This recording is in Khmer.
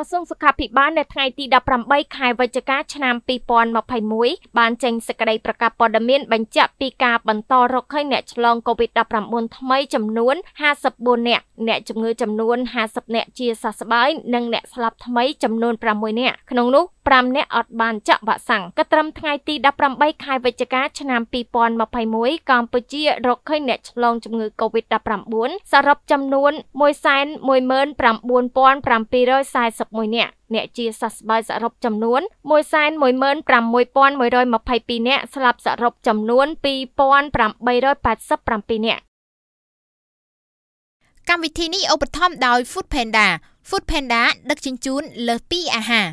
ក្រសួងសុខាភិបាលនៅថ្ងៃទី18ខែវិច្ឆិកាឆ្នាំ2021បានចេញសេចក្តីប្រកាសព័ត៌មាន បញ្ជាក់ពីការបន្តរកឃើញអ្នកឆ្លង COVID-19 ថ្មីចំនួន54នាក់អ្នកជំងឺចំនួន50នាក់ជាសះស្បើយនិងអ្នកស្លាប់ថ្មីចំនួន6នាក់ក្នុងនោះ5នាក់អត់បានចាក់វ៉ាក់សាំងក៏ត្រឹមថ្ងៃទី18ខែវិច្ឆិកាឆ្នាំ2021កម្ពុជារកឃើញអ្នកឆ្លងជំងឺ Covid-19 សរុបចំនួន119,741នាក់អ្នកជាសះស្បើយសរុបចំនួន116,122នាក់ស្លាប់សរុបចំនួន2,887នាក់កម្មវិធីនេះឧបត្ថម្ភដោយ Food Panda Food Panda ដឹកជញ្ជូនលើសពីអាហារ